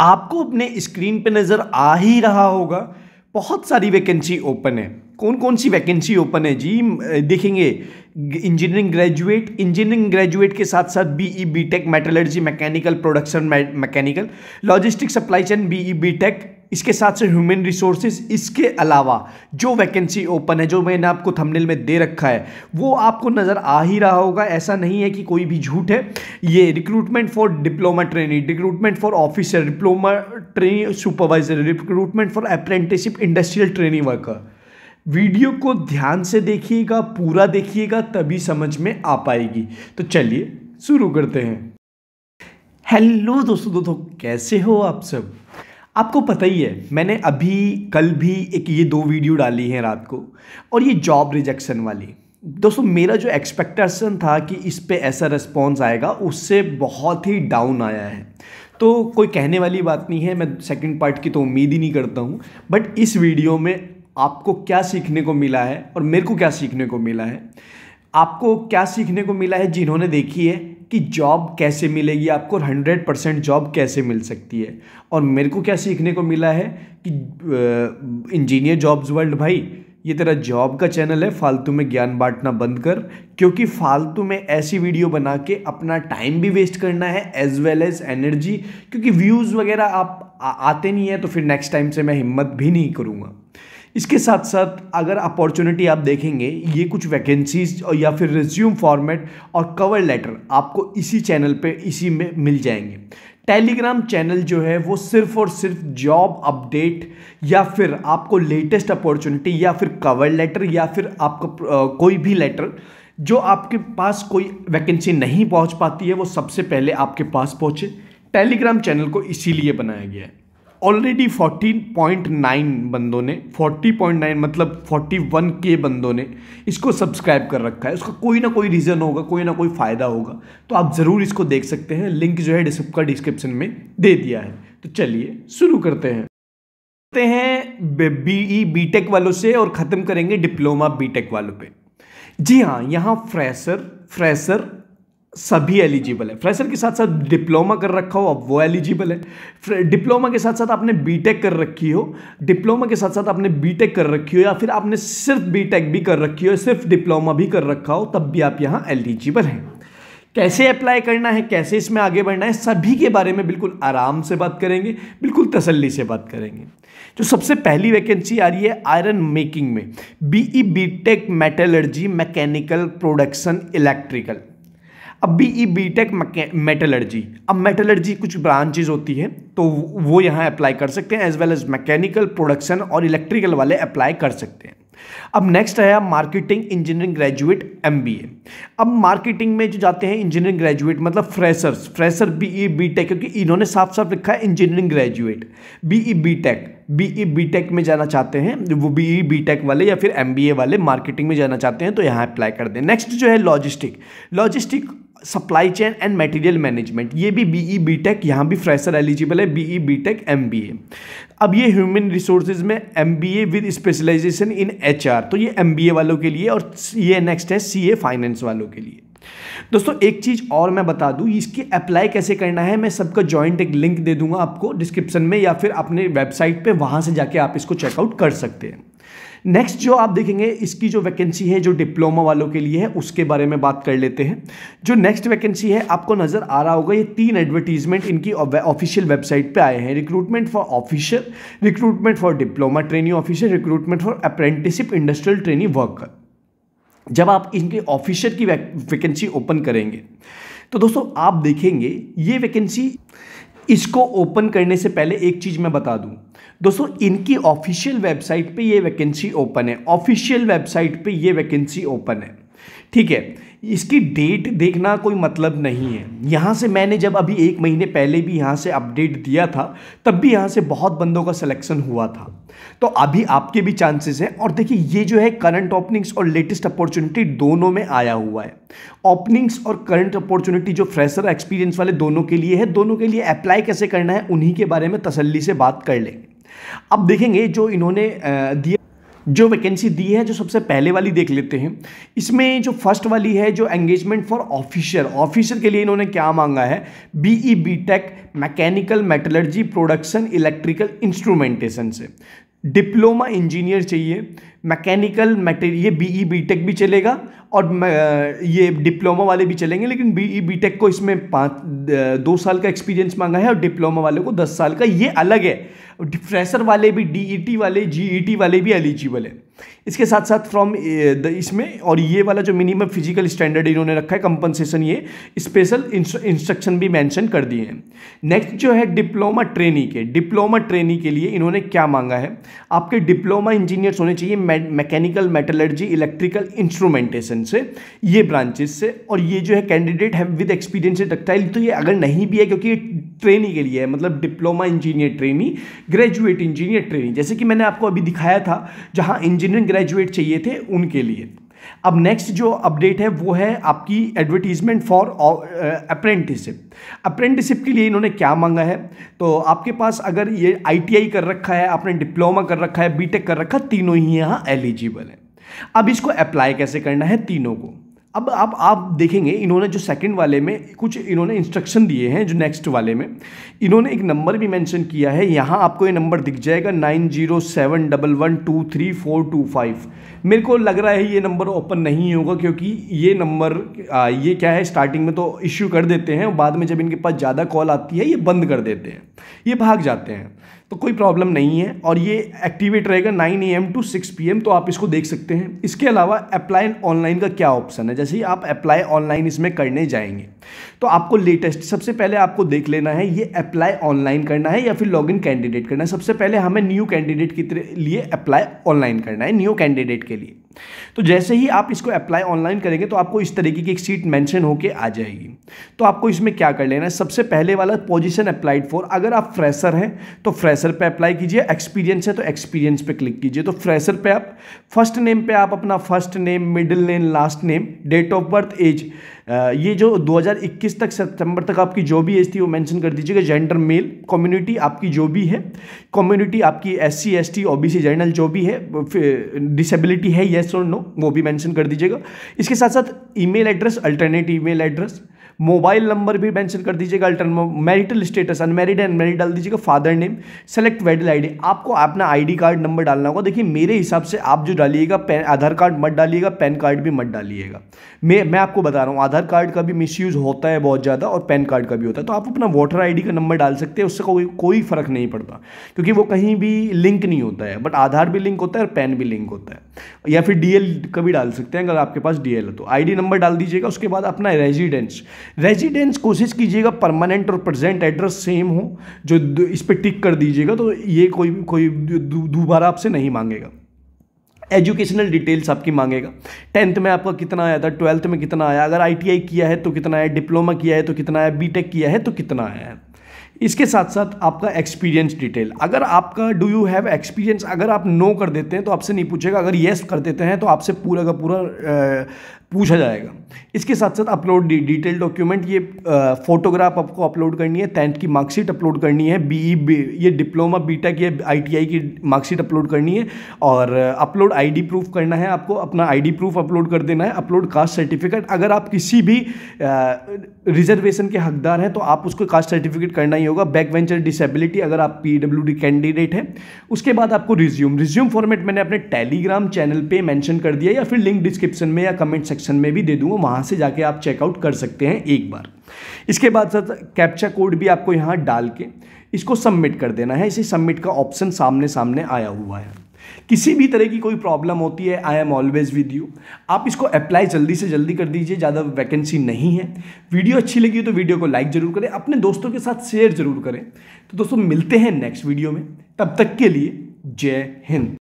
आपको अपने स्क्रीन पे नज़र आ ही रहा होगा बहुत सारी वैकेंसी ओपन है कौन कौन सी वैकेंसी ओपन है जी देखेंगे इंजीनियरिंग ग्रेजुएट इंजीनियरिंग ग्रेजुएट के साथ साथ B E B tech metallurgy mechanical production mechanical logistic supply chain B tech इसके साथ से ह्यूमन रिसोर्सेज इसके अलावा जो वैकेंसी ओपन है जो मैंने आपको थंबनेल में दे रखा है वो आपको नज़र आ ही रहा होगा ऐसा नहीं है कि कोई भी झूठ है ये recruitment for diploma training recruitment for officer diploma training supervisor recruitment for apprenticeship industrial training worker video को ध्यान से देखिएगा पूरा देखिएगा तभी समझ में आ पाएगी तो चलिए शुरू करते हैं हेलो दोस्तों दोस्तों कैसे हो आप सब आपको पता ही है मैंने अभी कल भी एक ये दो वीडियो डाली हैं रात को और ये जॉब रिजेक्शन वाली दोस्तों मेरा जो एक्सपेक्टेशन था कि इस पर ऐसा रिस्पॉन्स आएगा उससे बहुत ही डाउन आया है तो कोई कहने वाली बात नहीं है मैं सेकंड पार्ट की तो उम्मीद ही नहीं करता हूँ बट इस वीडियो में आपको क्या सीखने को मिला है और मेरे को क्या सीखने को मिला है आपको क्या सीखने को मिला है जिन्होंने देखी है कि जॉब कैसे मिलेगी आपको हंड्रेड परसेंट जॉब कैसे मिल सकती है और मेरे को क्या सीखने को मिला है कि इंजीनियर जॉब्स वर्ल्ड भाई ये तेरा जॉब का चैनल है फालतू में ज्ञान बांटना बंद कर क्योंकि फालतू में ऐसी वीडियो बना के अपना टाइम भी वेस्ट करना है एज वेल एज एनर्जी क्योंकि व्यूज़ वगैरह आप आ, आते नहीं हैं तो फिर नेक्स्ट टाइम से मैं हिम्मत भी नहीं करूँगा इसके साथ साथ अगर अपॉर्चुनिटी आप देखेंगे ये कुछ वैकेंसीज या फिर रिज्यूम फॉर्मेट और कवर लेटर आपको इसी चैनल पे इसी में मिल जाएंगे टेलीग्राम चैनल जो है वो सिर्फ और सिर्फ जॉब अपडेट या फिर आपको लेटेस्ट अपॉर्चुनिटी या फिर कवर लेटर या फिर आपका कोई भी लेटर जो आपके पास कोई वैकेंसी नहीं पहुंच पाती है वो सबसे पहले आपके पास पहुंचे टेलीग्राम चैनल को इसीलिए बनाया गया है ऑलरेडी 14.9 बंदों ने 40.9 मतलब 41 के बंदों ने इसको सब्सक्राइब कर रखा है उसका कोई ना कोई रीज़न होगा कोई ना कोई फ़ायदा होगा तो आप ज़रूर इसको देख सकते हैं लिंक जो है डिस्क्रिप्ट डिस्क्रिप्शन में दे दिया है तो चलिए शुरू करते हैं करते हैं बीई बीटेक e वालों से और ख़त्म करेंगे डिप्लोमा बीटेक वालों पे जी हाँ यहाँ फ्रेशर फ्रेशर सभी एलिजिबल है फ्रेशर के साथ साथ डिप्लोमा कर रखा हो अब वो एलिजिबल है डिप्लोमा के साथ साथ आपने बीटेक कर रखी हो डिप्लोमा के साथ साथ आपने बीटेक कर रखी हो या फिर आपने सिर्फ बीटेक भी कर रखी हो सिर्फ डिप्लोमा भी कर रखा हो तब भी आप यहाँ एलिजिबल हैं कैसे अप्लाई करना है कैसे इसमें आगे बढ़ना है सभी के बारे में बिल्कुल आराम से बात करेंगे बिल्कुल तसल्ली से बात करेंगे जो सबसे पहली वैकेंसी आ रही है आयरन मेकिंग में BE BTech metallurgy mechanical production electrical अब B E B tech metallurgy अब मेटलर्जी कुछ ब्रांचेज होती है तो वो यहाँ अप्लाई कर सकते हैं as well as mechanical production और इलेक्ट्रिकल वाले अप्लाई कर सकते हैं अब नेक्स्ट है मार्केटिंग इंजीनियरिंग ग्रेजुएट एम अब मार्केटिंग में जो जाते हैं इंजीनियरिंग ग्रेजुएट मतलब freshers fresher B E B tech क्योंकि इन्होंने साफ साफ लिखा है engineering graduate B E B tech B E B tech में जाना चाहते हैं वो बी ई बी टेक वाले या फिर एम बी ए वाले मार्केटिंग में जाना चाहते हैं तो यहाँ अप्लाई कर दें नेक्स्ट जो है logistic logistic supply chain and material management ये भी बी ई बी टेक यहाँ भी फ्रेशर एलिजिबल है B B E tech M B A अब ये ह्यूमन रिसोर्सेज में M B A with specialization in H R तो ये एम बी ए वालों के लिए और ये नेक्स्ट है सी ए फाइनेंस वालों के लिए दोस्तों एक चीज़ और मैं बता दूं इसकी अप्लाई कैसे करना है मैं सबका ज्वाइंट एक लिंक दे दूंगा आपको डिस्क्रिप्शन में या फिर अपने वेबसाइट पे वहाँ से जाके आप इसको चेकआउट कर सकते हैं नेक्स्ट जो आप देखेंगे इसकी जो वैकेंसी है जो डिप्लोमा वालों के लिए है उसके बारे में बात कर लेते हैं जो नेक्स्ट वैकेंसी है आपको नज़र आ रहा होगा ये तीन एडवर्टीजमेंट इनकी ऑफिशियल वेबसाइट पे आए हैं recruitment for officer recruitment for diploma training officer recruitment for apprenticeship industrial training worker जब आप इनके ऑफिसर की वैकेंसी ओपन करेंगे तो दोस्तों आप देखेंगे ये वैकेंसी इसको ओपन करने से पहले एक चीज़ मैं बता दूं दोस्तों इनकी ऑफिशियल वेबसाइट पे ये वैकेंसी ओपन है ऑफिशियल वेबसाइट पे ये वैकेंसी ओपन है ठीक है इसकी डेट देखना कोई मतलब नहीं है यहाँ से मैंने जब अभी एक महीने पहले भी यहाँ से अपडेट दिया था तब भी यहाँ से बहुत बंदों का सिलेक्शन हुआ था तो अभी आपके भी चांसेस हैं और देखिए ये जो है करंट ओपनिंग्स और लेटेस्ट अपॉर्चुनिटी दोनों में आया हुआ है ओपनिंग्स और करंट अपॉर्चुनिटी जो फ्रेशर एक्सपीरियंस वाले दोनों के लिए है दोनों के लिए अप्लाई कैसे करना है उन्हीं के बारे में तसली से बात कर लेंगे अब देखेंगे जो इन्होंने दिया जो वैकेंसी दी है जो सबसे पहले वाली देख लेते हैं इसमें जो फर्स्ट वाली है जो एंगेजमेंट फॉर ऑफिसर ऑफिसर के लिए इन्होंने क्या मांगा है BE B tech mechanical metallurgy production electrical instrumentation से डिप्लोमा इंजीनियर चाहिए मैकेनिकल मटेरियल ये बी टेक e, भी चलेगा और ये डिप्लोमा वाले भी चलेंगे लेकिन बी टेक e, को इसमें पाँच दो साल का एक्सपीरियंस मांगा है और डिप्लोमा वाले को दस साल का ये अलग है फ्रेशर वाले भी टी e वाले टी वाले भी एलिजिबल है इसके साथ साथ फ्रॉम इसमें और ये वाला जो मिनिमम फिजिकल स्टैंडर्ड इन्होंने रखा है कंपनसेशन ये स्पेशल इंस्ट्रक्शन भी मेंशन कर दिए हैं नेक्स्ट जो है डिप्लोमा ट्रेनी के डिप्लोमा ट्रेनी के लिए इन्होंने क्या मांगा है आपके डिप्लोमा इंजीनियर्स होने चाहिए मैकेनिकल मेटलर्जी इलेक्ट्रिकल इंस्ट्रूमेंटेशन से ये ब्रांचेस से और ये जो है कैंडिडेट है विद एक्सपीरियंस टेक्सटाइल तो ये अगर नहीं भी है क्योंकि ट्रेनी के लिए है मतलब diploma engineer trainee graduate engineer trainee जैसे कि मैंने आपको अभी दिखाया था जहाँ इंजीनियरिंग ग्रेजुएट चाहिए थे उनके लिए अब नेक्स्ट जो अपडेट है वो है आपकी एडवर्टीजमेंट फॉर अप्रेंटिसिप अप्रेंटिसिप के लिए इन्होंने क्या मांगा है तो आपके पास अगर ये आईटीआई कर रखा है आपने डिप्लोमा कर रखा है बीटेक कर रखा तीनों ही यहाँ एलिजिबल है अब इसको अप्लाई कैसे करना है तीनों को अब आप आप देखेंगे इन्होंने जो सेकंड वाले में कुछ इन्होंने इंस्ट्रक्शन दिए हैं जो नेक्स्ट वाले में इन्होंने एक नंबर भी मेंशन किया है यहाँ आपको ये नंबर दिख जाएगा nine zero seven double one two three four two five मेरे को लग रहा है ये नंबर ओपन नहीं होगा क्योंकि ये नंबर ये क्या है स्टार्टिंग में तो इश्यू कर देते हैं बाद में जब इनके पास ज़्यादा कॉल आती है ये बंद कर देते हैं ये भाग जाते हैं तो कोई प्रॉब्लम नहीं है और ये एक्टिवेट रहेगा 9 एम टू 6 एम तो आप इसको देख सकते हैं इसके अलावा अप्लाई ऑनलाइन का क्या ऑप्शन है जैसे ही आप अप्लाई ऑनलाइन इसमें करने जाएंगे तो आपको लेटेस्ट सबसे पहले आपको देख लेना है ये अप्लाई ऑनलाइन करना है या फिर लॉग इन कैंडिडेट करना है सबसे पहले हमें न्यू कैंडिडेट के लिए अप्लाई ऑनलाइन करना है न्यू कैंडिडेट के लिए तो जैसे ही आप इसको अप्लाई ऑनलाइन करेंगे तो आपको इस तरीके की एक सीट मेंशन होकर आ जाएगी तो आपको इसमें क्या कर लेना है सबसे पहले वाला पोजीशन अप्लाइड फॉर अगर आप फ्रेशर हैं तो फ्रेशर पे अप्लाई कीजिए एक्सपीरियंस है तो एक्सपीरियंस पे क्लिक कीजिए तो फ्रेशर पे आप फर्स्ट नेम पे आप अपना first name middle name last name date of birth age ये जो 2021 तक सितंबर तक आपकी जो भी एज थी वो मेंशन कर दीजिएगा जेंडर मेल कम्युनिटी आपकी जो भी है कम्युनिटी आपकी S C S T O B C general जो भी है डिसेबिलिटी है येस और नो वो भी मैंशन कर दीजिएगा इसके साथ साथ email address alternate email address mobile number भी मैंशन कर दीजिएगा alter marital status unmarried and married डाल दीजिएगा फादर नेम सेलेक्ट वेडल आईडी आपको अपना आईडी कार्ड नंबर डालना होगा देखिए मेरे हिसाब से आप जो डालिएगा आधार कार्ड मत डालिएगा पैन कार्ड भी मत डालिएगा मैं मैं आपको बता रहा हूँ आधार कार्ड का भी मिस होता है बहुत ज़्यादा और पैन कार्ड का भी होता है तो आप अपना वोटर आई का नंबर डाल सकते हैं उससे कोई कोई फ़र्क नहीं पड़ता क्योंकि वो कहीं भी लिंक नहीं होता है बट आधार भी लिंक होता है और पैन भी लिंक होता है या फिर डीएल का भी डाल सकते हैं अगर आपके पास डीएल है तो आईडी नंबर डाल दीजिएगा उसके बाद अपना रेजिडेंस रेजिडेंस कोशिश कीजिएगा परमानेंट और प्रेजेंट एड्रेस सेम हो जो इस पर टिक कर दीजिएगा तो ये कोई कोई दोबारा आपसे नहीं मांगेगा एजुकेशनल डिटेल्स आपकी मांगेगा टेंथ में आपका कितना आया था ट्वेल्थ में कितना आया अगर आईटीआई किया है तो कितना आया डिप्लोमा किया है तो कितना आया बीटेक किया है तो कितना आया है इसके साथ साथ आपका एक्सपीरियंस डिटेल अगर आपका डू यू हैव एक्सपीरियंस अगर आप नो कर देते हैं तो आपसे नहीं पूछेगा अगर येस yes कर देते हैं तो आपसे पूरा का पूरा पूछा जाएगा इसके साथ साथ अपलोड डी, डिटेल डॉक्यूमेंट ये फोटोग्राफ आपको अपलोड करनी है टेंथ की मार्कशीट अपलोड करनी है बी e, ये डिप्लोमा आई टी आईटीआई की मार्कशीट अपलोड करनी है और अपलोड आईडी प्रूफ करना है आपको अपना आईडी प्रूफ अपलोड कर देना है अपलोड कास्ट सर्टिफिकेट अगर आप किसी भी रिजर्वेशन के हकदार हैं तो आप उसको कास्ट सर्टिफिकेट करना ही होगा बैक वेंचर डिसेबिलिटी अगर आप पी कैंडिडेट हैं उसके बाद आपको रिज्यूम रिज्यूम फॉर्मेट मैंने अपने टेलीग्राम चैनल पर मैंशन कर दिया या फिर लिंक डिस्क्रिप्शन में या कमेंट सेक्शन सेक्शन में भी दे दूंगा वहां से जाके आप चेकआउट कर सकते हैं एक बार इसके बाद साथ कैप्चा कोड भी आपको यहाँ डाल के इसको सबमिट कर देना है इसी सबमिट का ऑप्शन सामने सामने आया हुआ है किसी भी तरह की कोई प्रॉब्लम होती है I am always with you आप इसको अप्लाई जल्दी से जल्दी कर दीजिए ज़्यादा वैकेंसी नहीं है वीडियो अच्छी लगी तो वीडियो को लाइक ज़रूर करें अपने दोस्तों के साथ शेयर ज़रूर करें तो दोस्तों मिलते हैं नेक्स्ट वीडियो में तब तक के लिए जय हिंद